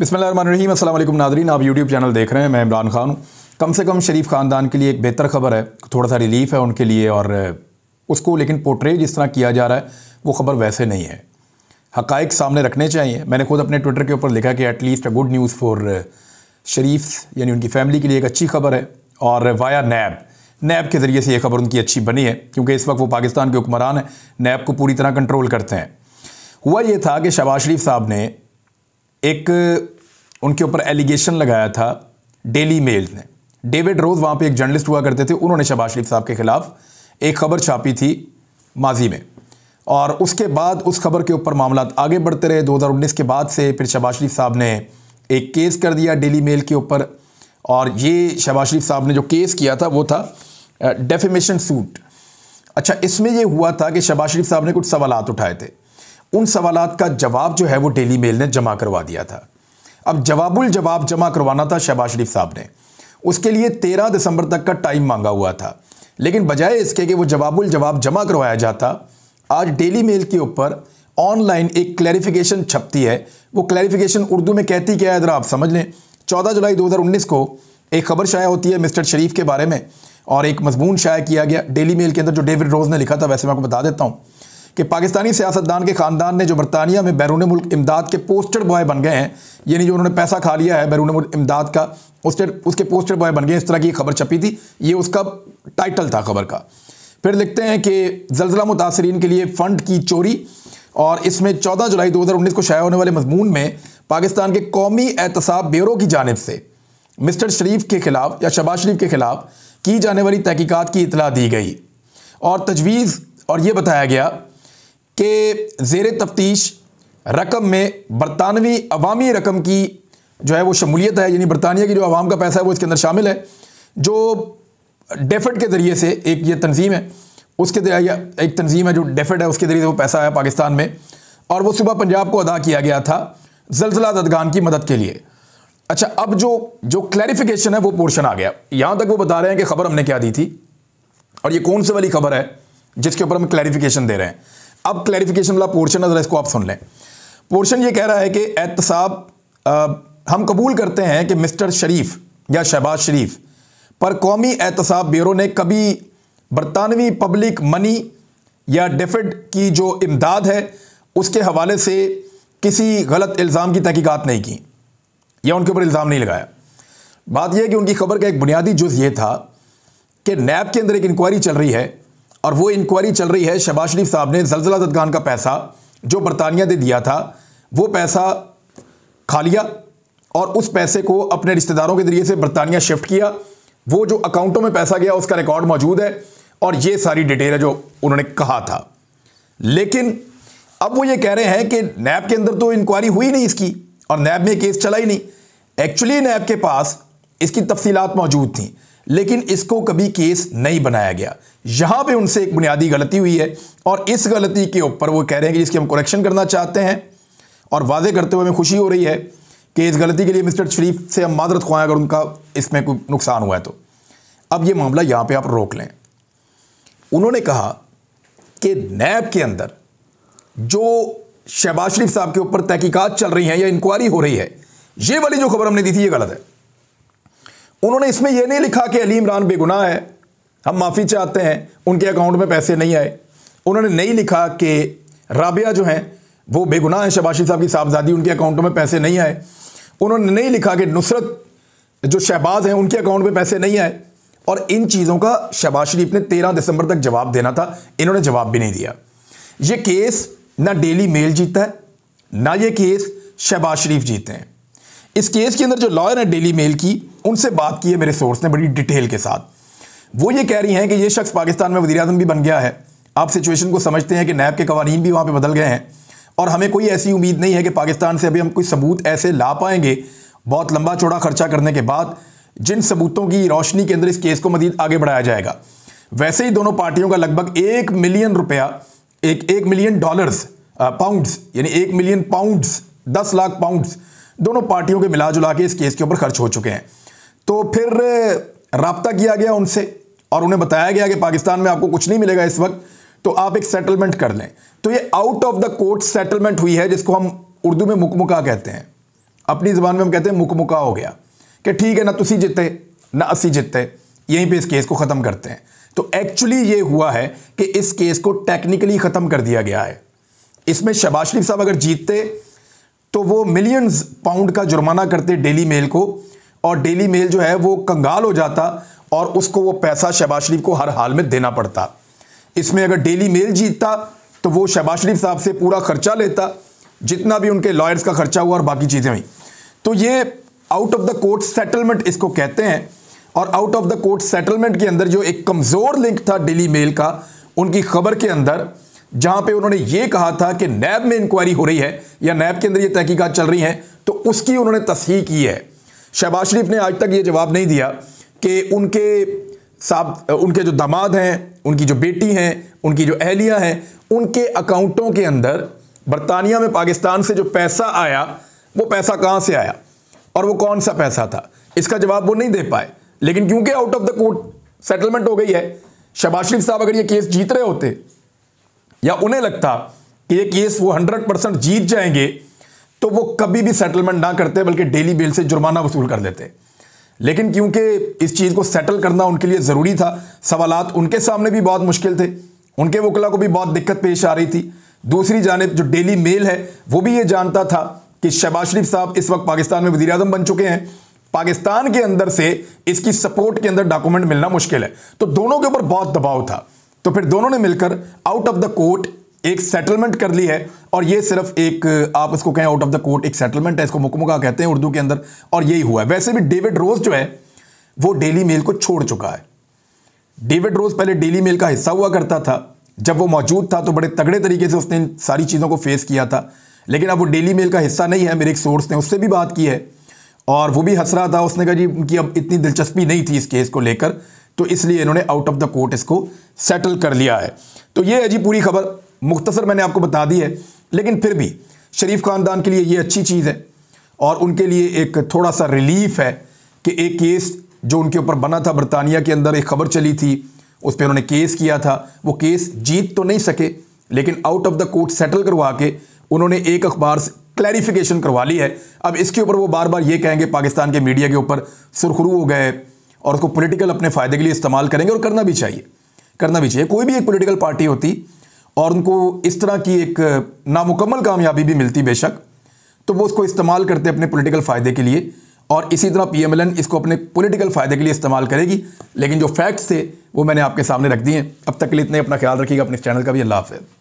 बिसमीम अल्लाम नादरीन आप यूट्यूब चैनल देख रहे हैं मैं इमरान खान हूँ कम से कम शरीफ ख़ानदान के लिए एक बेहतर खबर है थोड़ा सा रिलीफ है उनके लिए और उसको लेकिन पोर्ट्रे जिस तरह किया जा रहा है वो खबर वैसे नहीं है हकाइक सामने रखने चाहिए मैंने खुद अपने ट्विटर के ऊपर लिखा कि at least a good news for Sharif यानी उनकी फैमिली के लिए एक अच्छी खबर है और वाया नैब नैब के ज़रिए से ये खबर उनकी अच्छी बनी है क्योंकि इस वक्त वो पाकिस्तान के हुक्मरान हैं नैब को पूरी तरह कंट्रोल करते हैं हुआ ये था कि शहबाज शरीफ साहब ने एक उनके ऊपर एलिगेशन लगाया था डेली मेल ने डेविड रोज वहाँ पे एक जर्नलिस्ट हुआ करते थे उन्होंने शबाज शरीफ साहब के खिलाफ एक खबर छापी थी माजी में और उसके बाद उस खबर के ऊपर मामला आगे बढ़ते रहे 2019 के बाद से फिर शबाज शरीफ साहब ने एक केस कर दिया डेली मेल के ऊपर और ये शबाज शरीफ साहब ने जो केस किया था वो था डेफिमेशन सूट अच्छा इसमें ये हुआ था कि शबाज शरीफ साहब ने कुछ सवाल उठाए थे उन सवाल का जवाब जो है वो डेली मेल ने जमा करवा दिया था अब जवाबुल जवाब जमा करवाना था शहबाज शरीफ साहब ने उसके लिए तेरह दिसंबर तक का टाइम मांगा हुआ था लेकिन बजाय इसके कि वो जवाबुल जवाब जमा करवाया जाता आज डेली मेल के ऊपर ऑनलाइन एक क्लैरिफिकेशन छपती है वो क्लैरिफिकेशन उर्दू में कहती क्या है ज़रा आप समझ लें चौदह जुलाई 2019 को एक खबर शाया होती है मिस्टर शरीफ के बारे में और एक मजमून शाया किया गया डेली मेल के अंदर जो डेविड रोज़ ने लिखा था वैसे मैं आपको बता देता हूँ कि पाकिस्तानी सियासतदान के ख़ानदान ने जो बरतानिया में बैरून मुल्क इमदाद के पोस्टर बॉय बन गए हैं यानी जो उन्होंने पैसा खा लिया है बैरून मुल्क इमदाद का उसके उसके पोस्टर बॉय बन गए इस तरह की खबर छपी थी ये उसका टाइटल था खबर का फिर लिखते हैं कि जलजिला मुतासरीन के लिए फ़ंड की चोरी और इसमें चौदह जुलाई उन्नीस को शाया होने वाले मजमून में पाकिस्तान के कौमी एहतसाब ब्यूरो की जानब से मिस्टर शरीफ के खिलाफ या शबाज शरीफ के खिलाफ की जाने वाली तहकीक़ात की इतला दी गई और तजवीज़ और ये बताया गया के जेर तफ्तीश रकम में बरतानवी अवामी रकम की जो है वो शमूलियत है यानी बरतानिया की जो आवाम का पैसा है वो इसके अंदर शामिल है जो डेफिट के ज़रिए से एक ये तनजीम है उसके एक तनजीम है जो डेफिट है उसके ज़रिए से वो पैसा आया पाकिस्तान में और वो सुबह पंजाब को अदा किया गया था जलजिला ददगान की मदद के लिए अच्छा अब जो जो क्लैरिफिकेशन है वो पोर्शन आ गया यहाँ तक वो बता रहे हैं कि खबर हमने क्या दी थी और ये कौन सी वाली खबर है जिसके ऊपर हम क्लैरिफिकेशन दे रहे हैं अब क्लैरिफिकेशन वाला पोर्शन है इसको आप सुन लें पोर्शन ये कह रहा है कि एहतसाब साहब हम कबूल करते हैं कि मिस्टर शरीफ या शहबाज शरीफ पर कौमी एहतसाब ब्यूरो ने कभी बरतानवी पब्लिक मनी या डेफिड की जो इमदाद है उसके हवाले से किसी गलत इल्ज़ाम की तहकीकात नहीं की या उनके ऊपर इल्ज़ाम नहीं लगाया बात यह कि उनकी खबर का एक बुनियादी जुज़ ये था कि नैब के अंदर एक इंक्वायरी चल रही है और वो इंक्वायरी चल रही है शहबाज शरीफ साहब ने जलजला ददगान का पैसा जो बरतानिया ने दिया था वो पैसा खा लिया और उस पैसे को अपने रिश्तेदारों के जरिए से बरतानिया शिफ्ट किया वो जो अकाउंटों में पैसा गया उसका रिकॉर्ड मौजूद है और ये सारी डिटेल है जो उन्होंने कहा था लेकिन अब वो ये कह रहे हैं कि नैब के अंदर तो इंक्वायरी हुई नहीं इसकी और नैब में केस चला ही नहीं एक्चुअली नैब के पास इसकी तफसीलात मौजूद थी लेकिन इसको कभी केस नहीं बनाया गया यहां पे उनसे एक बुनियादी गलती हुई है और इस गलती के ऊपर वो कह रहे हैं कि इसकी हम करेक्शन करना चाहते हैं और वादे करते हुए हमें खुशी हो रही है कि इस गलती के लिए मिस्टर शरीफ से हम मादरत खुआएं अगर उनका इसमें कोई नुकसान हुआ है तो अब ये मामला यहाँ पे आप रोक लें उन्होंने कहा कि नैब के अंदर जो शहबाज शरीफ साहब के ऊपर तहकीकत चल रही है या इंक्वायरी हो रही है ये वाली जो खबर हमने दी थी ये गलत है उन्होंने इसमें यह नहीं लिखा कि अली इमरान बेगुनाह है हम माफ़ी चाहते हैं उनके अकाउंट में पैसे नहीं आए उन्होंने नहीं लिखा कि राबिया जो हैं वो बेगुनाह हैं शबाशी साहब की साहबजादी उनके अकाउंटों में पैसे नहीं आए उन्होंने नहीं लिखा कि नुसरत जो शहबाज हैं उनके अकाउंट में पैसे नहीं आए और इन चीज़ों का शहबाज शरीफ ने तेरह दिसंबर तक जवाब देना था इन्होंने जवाब भी नहीं दिया ये केस ना डेली मेल जीतता है ना ये केस शहबाज शरीफ जीते हैं इस केस के अंदर जो लॉयर है डेली मेल की उनसे बात की है मेरे सोर्स ने बड़ी डिटेल के साथ वो ये कह रही हैं कि ये शख्स पाकिस्तान में वजीरम भी बन गया है आप सिचुएशन को समझते हैं कि नैब के कवानीन भी वहाँ पर बदल गए हैं और हमें कोई ऐसी उम्मीद नहीं है कि पाकिस्तान से अभी हम कोई सबूत ऐसे ला पाएंगे बहुत लंबा चौड़ा खर्चा करने के बाद जिन सबूतों की रोशनी के अंदर इस केस को मजीद आगे बढ़ाया जाएगा वैसे ही दोनों पार्टियों का लगभग एक मिलियन रुपया एक एक मिलियन डॉलर्स पाउंड्स यानी एक मिलियन पाउंड्स दस लाख पाउंड्स दोनों पार्टियों के मिला जुला के इस केस के ऊपर खर्च हो चुके हैं तो फिर रबता किया गया उनसे और उन्हें बताया गया कि पाकिस्तान में आपको कुछ नहीं मिलेगा इस वक्त तो आप एक सेटलमेंट कर लें तो ये out of the court settlement हुई है जिसको हम उर्दू में मुकमुका कहते हैं अपनी ज़बान में हम कहते हैं मुकमुका हो गया कि ठीक है ना तुसी जितते ना असी जितते यहीं पे इस केस को ख़त्म करते हैं तो एक्चुअली ये हुआ है कि इस केस को टेक्निकली ख़त्म कर दिया गया है इसमें शबाज शरीफ साहब अगर जीतते तो वो मिलियंस पाउंड का जुर्माना करते डेली मेल को और डेली मेल जो है वो कंगाल हो जाता और उसको वो पैसा शहबाज शरीफ को हर हाल में देना पड़ता इसमें अगर डेली मेल जीतता तो वो शहबाज शरीफ साहब से पूरा खर्चा लेता जितना भी उनके लॉयर्स का खर्चा हुआ और बाकी चीज़ें हुई तो ये out of the court settlement इसको कहते हैं और out of the court settlement के अंदर जो एक कमज़ोर लिंक था डेली मेल का उनकी खबर के अंदर जहां पे उन्होंने ये कहा था कि नैब में इंक्वायरी हो रही है या नैब के अंदर ये तहकीकत चल रही हैं तो उसकी उन्होंने तस्ही की है शहबाज शरीफ ने आज तक ये जवाब नहीं दिया कि उनके साथ उनके जो दामाद हैं उनकी जो बेटी हैं उनकी जो अहलियाँ हैं उनके अकाउंटों के अंदर बरतानिया में पाकिस्तान से जो पैसा आया वो पैसा कहाँ से आया और वो कौन सा पैसा था इसका जवाब वो नहीं दे पाए लेकिन क्योंकि out of the court settlement हो गई है शबाज शरीफ साहब अगर ये केस जीत रहे होते या उन्हें लगता कि ये केस वो हंड्रेड परसेंट जीत जाएंगे तो वो कभी भी सेटलमेंट ना करते बल्कि डेली बेल से जुर्माना वसूल कर लेते लेकिन क्योंकि इस चीज़ को सेटल करना उनके लिए ज़रूरी था सवाल उनके सामने भी बहुत मुश्किल थे उनके वकला को भी बहुत दिक्कत पेश आ रही थी दूसरी जानब जो डेली मेल है वो भी ये जानता था कि शहबाज शरीफ साहब इस वक्त पाकिस्तान में वजी बन चुके हैं पाकिस्तान के अंदर से इसकी सपोर्ट के अंदर डॉक्यूमेंट मिलना मुश्किल है तो दोनों के ऊपर बहुत दबाव था तो फिर दोनों ने मिलकर आउट ऑफ द कोर्ट एक सेटलमेंट कर ली है और ये सिर्फ एक आप इसको कहें आउट ऑफ द कोर्ट एक सेटलमेंट है इसको मुकमुका कहते हैं उर्दू के अंदर और यही हुआ है वैसे भी डेविड रोज जो है वो डेली मेल को छोड़ चुका है डेविड रोज पहले डेली मेल का हिस्सा हुआ करता था जब वो मौजूद था तो बड़े तगड़े तरीके से उसने इन सारी चीज़ों को फेस किया था लेकिन अब वो डेली मेल का हिस्सा नहीं है मेरे एक सोर्स ने उससे भी बात की है और वो भी हंस रहा था उसने कहा जी उनकी अब इतनी दिलचस्पी नहीं थी इस केस को लेकर तो इसलिए इन्होंने आउट ऑफ द कोर्ट इसको सेटल कर लिया है तो ये है जी पूरी खबर मुख्तसर मैंने आपको बता दी है लेकिन फिर भी शरीफ ख़ानदान के लिए ये अच्छी चीज़ है और उनके लिए एक थोड़ा सा रिलीफ है कि एक केस जो उनके ऊपर बना था बरतानिया के अंदर एक खबर चली थी उस पर उन्होंने केस किया था वो केस जीत तो नहीं सके लेकिन out of the court settle करवा के उन्होंने एक अखबार से क्लैरिफिकेशन करवा ली है अब इसके ऊपर वो बार बार ये कहेंगे पाकिस्तान के मीडिया के ऊपर सुरखरू हो गए और उसको पॉलिटिकल अपने फ़ायदे के लिए इस्तेमाल करेंगे और करना भी चाहिए करना भी चाहिए कोई भी एक पॉलिटिकल पार्टी होती और उनको इस तरह की एक नामुकम्मल कामयाबी भी मिलती बेशक तो वो उसको इस्तेमाल करते अपने पॉलिटिकल फ़ायदे के लिए और इसी तरह पी इसको अपने पॉलिटिकल फ़ायदे के लिए इस्तेमाल करेगी लेकिन जो फैक्ट्स थे वो मैंने आपके सामने रख दिए हैं अब तक के लिए इतने अपना ख्याल रखिएगा अपने चैनल का भी अल्लाह हाफ़